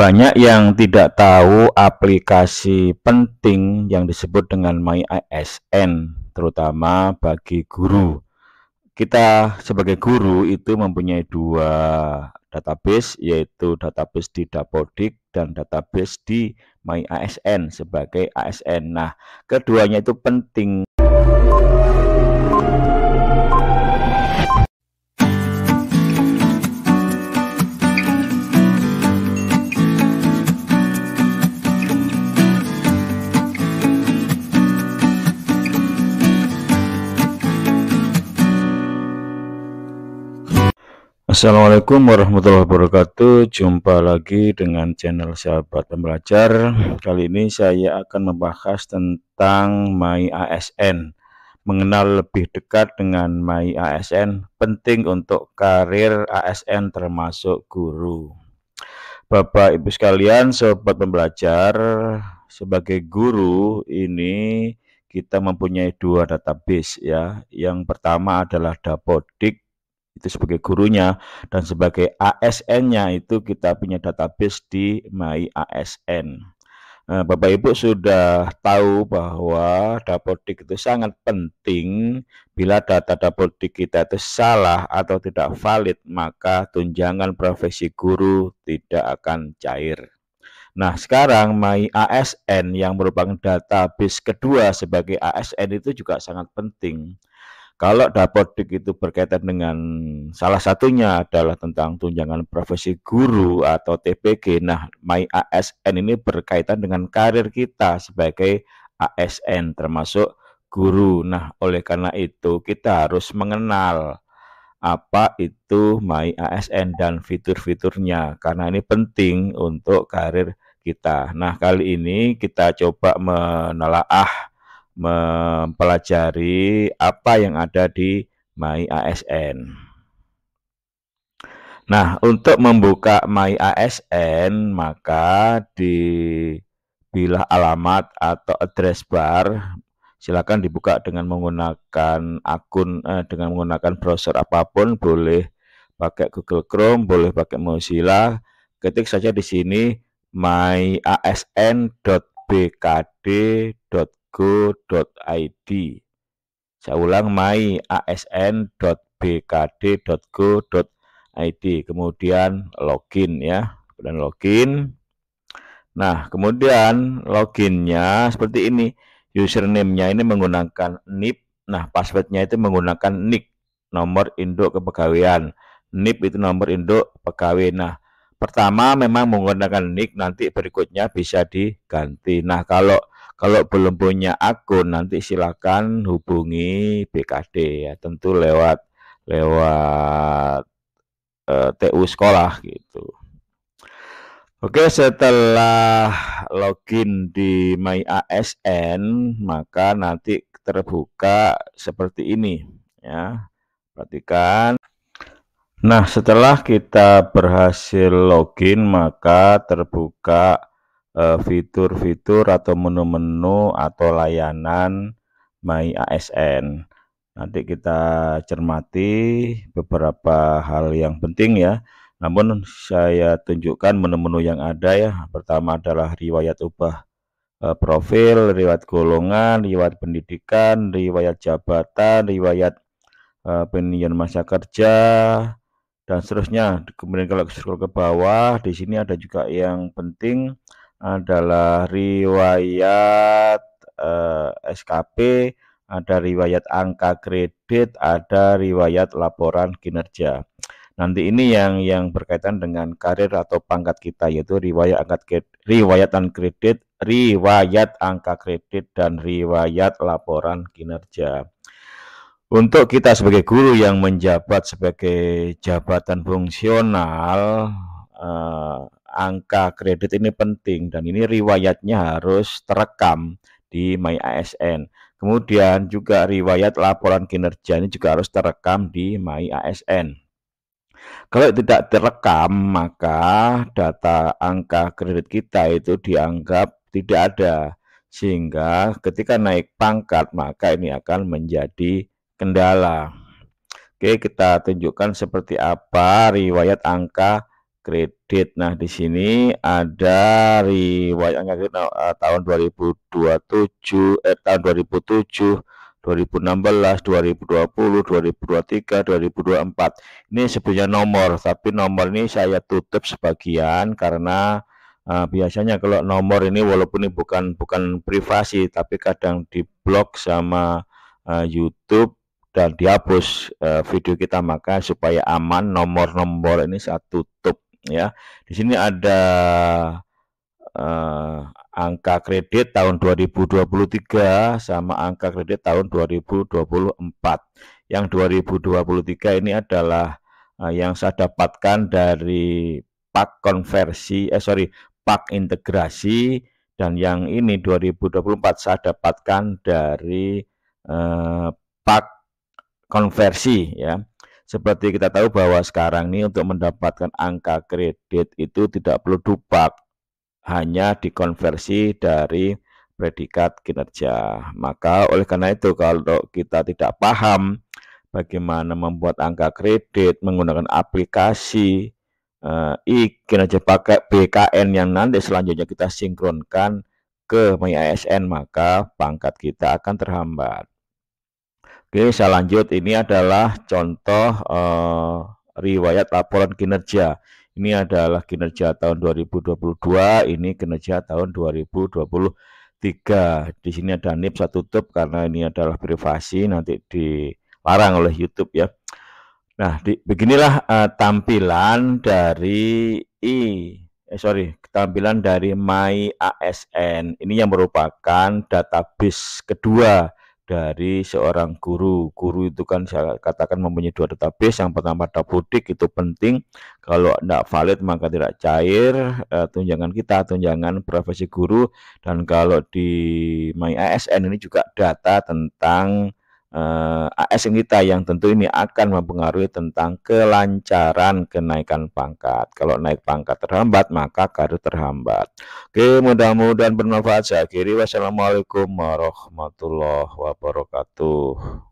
Banyak yang tidak tahu aplikasi penting yang disebut dengan My ASN, terutama bagi guru. Kita sebagai guru itu mempunyai dua database, yaitu database di Dapodik dan database di My sebagai ASN. Nah, keduanya itu penting. Assalamualaikum warahmatullahi wabarakatuh Jumpa lagi dengan channel sahabat pembelajar Kali ini saya akan membahas tentang MAI ASN Mengenal lebih dekat dengan MAI ASN Penting untuk karir ASN termasuk guru Bapak Ibu sekalian sahabat pembelajar Sebagai guru ini kita mempunyai dua database ya Yang pertama adalah Dapodik itu sebagai gurunya dan sebagai ASN-nya itu kita punya database di My ASN. Nah, Bapak Ibu sudah tahu bahwa dapodik itu sangat penting. Bila data dapodik kita itu salah atau tidak valid, maka tunjangan profesi guru tidak akan cair. Nah, sekarang My ASN yang merupakan database kedua sebagai ASN itu juga sangat penting. Kalau dapodik itu berkaitan dengan salah satunya adalah tentang tunjangan profesi guru atau TPG. Nah, my ASN ini berkaitan dengan karir kita sebagai ASN termasuk guru. Nah, oleh karena itu kita harus mengenal apa itu my ASN dan fitur-fiturnya karena ini penting untuk karir kita. Nah, kali ini kita coba menelaah mempelajari apa yang ada di My ASN. Nah, untuk membuka My ASN, maka di bilah alamat atau address bar silakan dibuka dengan menggunakan akun eh, dengan menggunakan browser apapun boleh pakai Google Chrome boleh pakai Mozilla ketik saja di sini myasn.bkd.com go.id. Saya ulang my asn.bkd.go.id. Kemudian login ya. Kemudian login. Nah, kemudian loginnya seperti ini. Username-nya ini menggunakan NIP. Nah, passwordnya itu menggunakan NIK, nomor induk kepegawaian. NIP itu nomor induk pegawai. Nah, pertama memang menggunakan NIK, nanti berikutnya bisa diganti. Nah, kalau kalau belum punya akun nanti silakan hubungi BKD ya tentu lewat lewat e, eh, TU sekolah gitu. Oke, setelah login di My ASN, maka nanti terbuka seperti ini ya. Perhatikan. Nah, setelah kita berhasil login, maka terbuka Eh, fitur-fitur uh, atau menu-menu atau layanan My ASN. Nanti kita cermati beberapa hal yang penting ya. Namun saya tunjukkan menu-menu yang ada ya. Pertama adalah riwayat ubah uh, profil, riwayat golongan, riwayat pendidikan, riwayat jabatan, riwayat uh, penilaian masa kerja dan seterusnya. Kemudian kalau scroll ke bawah, di sini ada juga yang penting adalah riwayat eh, SKP, ada riwayat angka kredit, ada riwayat laporan kinerja. Nanti ini yang yang berkaitan dengan karir atau pangkat kita yaitu riwayat angkat riwayat dan kredit, riwayat angka kredit dan riwayat laporan kinerja. Untuk kita sebagai guru yang menjabat sebagai jabatan fungsional eh, angka kredit ini penting dan ini riwayatnya harus terekam di My ASN. Kemudian juga riwayat laporan kinerja ini juga harus terekam di My ASN. Kalau tidak terekam, maka data angka kredit kita itu dianggap tidak ada. Sehingga ketika naik pangkat, maka ini akan menjadi kendala. Oke, kita tunjukkan seperti apa riwayat angka kredit. Nah, di sini ada riwayat kredit tahun 2027 eh tahun 2007 2016, 2020, 2023, 2024. Ini sebenarnya nomor, tapi nomor ini saya tutup sebagian karena uh, biasanya kalau nomor ini walaupun ini bukan bukan privasi, tapi kadang diblok sama uh, YouTube dan dihapus eh, video kita maka supaya aman nomor-nomor ini saya tutup ya. Di sini ada eh, angka kredit tahun 2023 sama angka kredit tahun 2024. Yang 2023 ini adalah eh, yang saya dapatkan dari pak konversi eh sorry pak integrasi dan yang ini 2024 saya dapatkan dari eh, pak konversi ya seperti kita tahu bahwa sekarang ini untuk mendapatkan angka kredit itu tidak perlu dupak, hanya dikonversi dari predikat kinerja. Maka oleh karena itu kalau kita tidak paham bagaimana membuat angka kredit menggunakan aplikasi uh, i kinerja pakai BKN yang nanti selanjutnya kita sinkronkan ke MyASN maka pangkat kita akan terhambat. Oke, saya lanjut. Ini adalah contoh eh, riwayat laporan kinerja. Ini adalah kinerja tahun 2022, ini kinerja tahun 2023. Di sini ada NIP saya tutup karena ini adalah privasi, nanti dilarang oleh YouTube ya. Nah, di, beginilah eh, tampilan dari i eh, sorry, tampilan dari My ASN. Ini yang merupakan database kedua dari seorang guru. Guru itu kan saya katakan mempunyai dua database. Yang pertama dapodik itu penting. Kalau tidak valid maka tidak cair uh, tunjangan kita, tunjangan profesi guru. Dan kalau di MyASN ini juga data tentang eh, ASN kita yang tentu ini akan mempengaruhi tentang kelancaran kenaikan pangkat. Kalau naik pangkat terhambat, maka karir terhambat. Oke, mudah-mudahan bermanfaat. Saya akhiri. Wassalamualaikum warahmatullahi wabarakatuh.